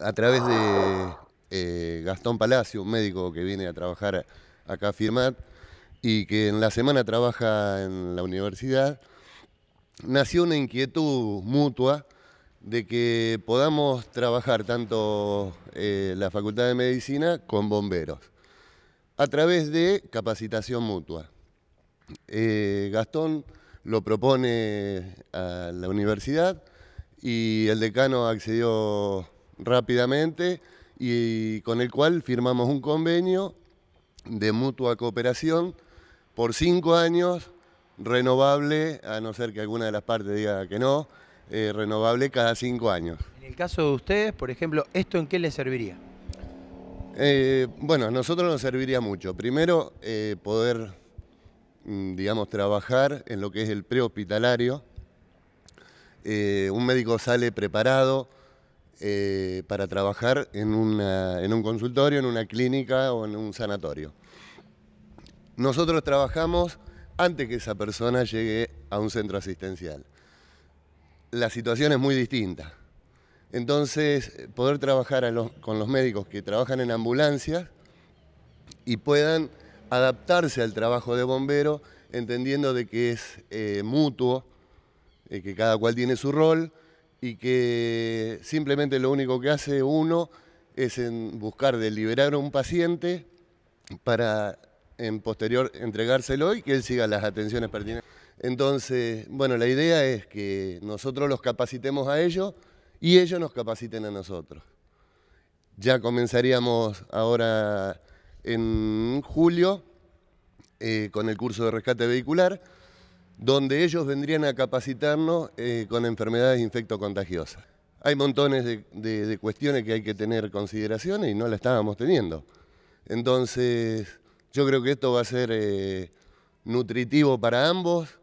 a través de eh, Gastón Palacio, un médico que viene a trabajar acá a Firmat y que en la semana trabaja en la universidad, nació una inquietud mutua de que podamos trabajar tanto eh, la Facultad de Medicina con bomberos, a través de capacitación mutua. Eh, Gastón lo propone a la universidad y el decano accedió rápidamente y con el cual firmamos un convenio de mutua cooperación por cinco años, renovable, a no ser que alguna de las partes diga que no, eh, renovable cada cinco años. En el caso de ustedes, por ejemplo, ¿esto en qué les serviría? Eh, bueno, a nosotros nos serviría mucho. Primero, eh, poder, mm, digamos, trabajar en lo que es el prehospitalario. un médico sale preparado, eh, para trabajar en, en un consultorio, en una clínica o en un sanatorio. Nosotros trabajamos antes que esa persona llegue a un centro asistencial. La situación es muy distinta. Entonces, poder trabajar con los médicos que trabajan en ambulancias y puedan adaptarse al trabajo de bombero, entendiendo de que es eh, mutuo, eh, que cada cual tiene su rol, y que simplemente lo único que hace uno es en buscar deliberar a un paciente para en posterior entregárselo y que él siga las atenciones pertinentes. Entonces, bueno, la idea es que nosotros los capacitemos a ellos y ellos nos capaciten a nosotros. Ya comenzaríamos ahora en julio eh, con el curso de rescate vehicular donde ellos vendrían a capacitarnos eh, con enfermedades infectocontagiosas. Hay montones de, cuestiones que hay que tener consideraciones y no la estábamos teniendo. Entonces, yo creo que esto va a ser eh, nutritivo para ambos,